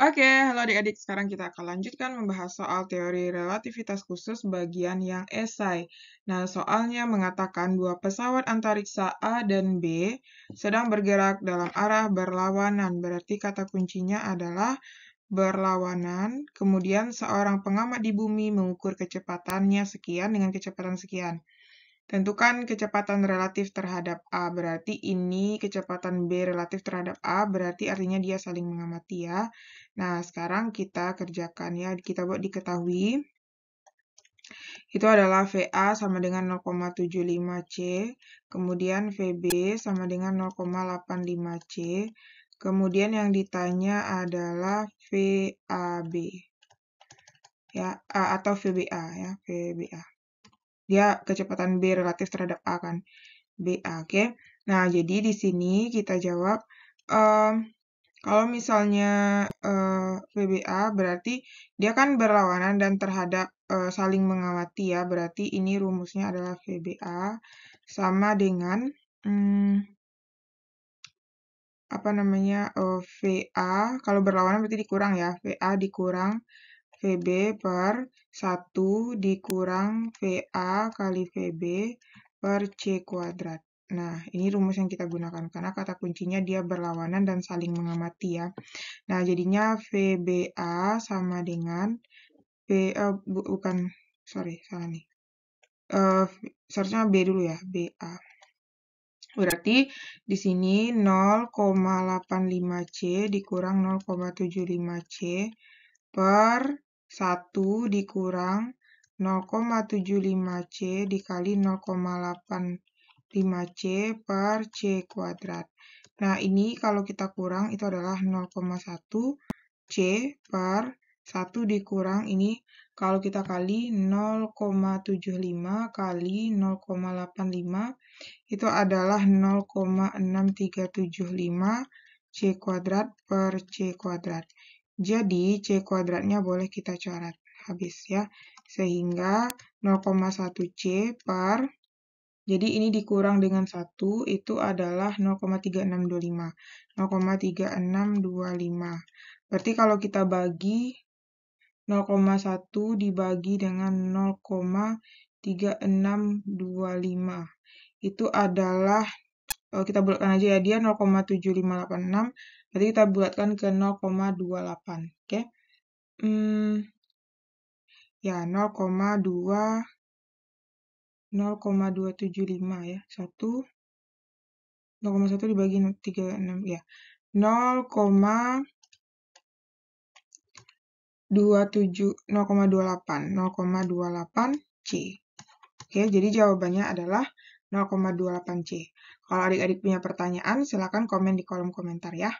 Oke, halo adik-adik. Sekarang kita akan lanjutkan membahas soal teori relativitas khusus bagian yang esai. Nah, soalnya mengatakan dua pesawat antariksa A dan B sedang bergerak dalam arah berlawanan. Berarti kata kuncinya adalah berlawanan. Kemudian seorang pengamat di bumi mengukur kecepatannya sekian dengan kecepatan sekian. Tentukan kecepatan relatif terhadap A, berarti ini kecepatan B relatif terhadap A, berarti artinya dia saling mengamati ya. Nah, sekarang kita kerjakan ya, kita buat diketahui. Itu adalah VA sama dengan 0,75C, kemudian VB sama dengan 0,85C, kemudian yang ditanya adalah VAB ya atau VBA ya VBA dia kecepatan B relatif terhadap A kan. b a, oke. Okay? Nah, jadi di sini kita jawab um, kalau misalnya uh, VBA berarti dia kan berlawanan dan terhadap uh, saling mengawati ya. Berarti ini rumusnya adalah VBA sama dengan um, apa namanya uh, VA kalau berlawanan berarti dikurang ya. VA dikurang VB per 1 dikurang VA kali VB per C kuadrat. Nah, ini rumus yang kita gunakan karena kata kuncinya dia berlawanan dan saling mengamati ya. Nah, jadinya VBA sama dengan V, uh, eh, bu, bukan, sorry, salah nih. Uh, seharusnya B dulu ya, BA. Berarti di sini 0,85C dikurang 0,75C per 1 dikurang 0,75C dikali 0,85C per C kuadrat. Nah, ini kalau kita kurang itu adalah 0,1C per 1 dikurang ini kalau kita kali 0,75 kali 0,85 itu adalah 0,6375 C kuadrat per C kuadrat. Jadi, C kuadratnya boleh kita coret habis ya. Sehingga 0,1C per, jadi ini dikurang dengan 1, itu adalah 0,3625. 0,3625. Berarti kalau kita bagi 0,1 dibagi dengan 0,3625 itu adalah Eh, kita bulatkan aja ya dia 0,7586 berarti kita bulatkan ke 0,28 oke okay? hmm, ya 0,2 0,275 ya 1 0,1 dibagi 36 ya 0,27 0,28 0,28 C Oke, jadi jawabannya adalah 0,28C. Kalau adik-adik punya pertanyaan, silakan komen di kolom komentar ya.